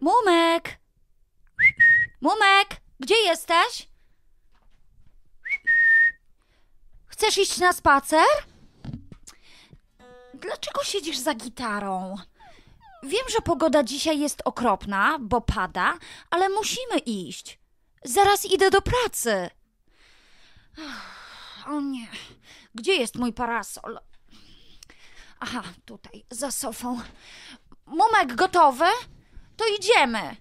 Mumek! Mumek! Gdzie jesteś? Chcesz iść na spacer? Dlaczego siedzisz za gitarą? Wiem, że pogoda dzisiaj jest okropna, bo pada, ale musimy iść. Zaraz idę do pracy. O nie, gdzie jest mój parasol? Aha, tutaj, za sofą. Mumek gotowy? to idziemy.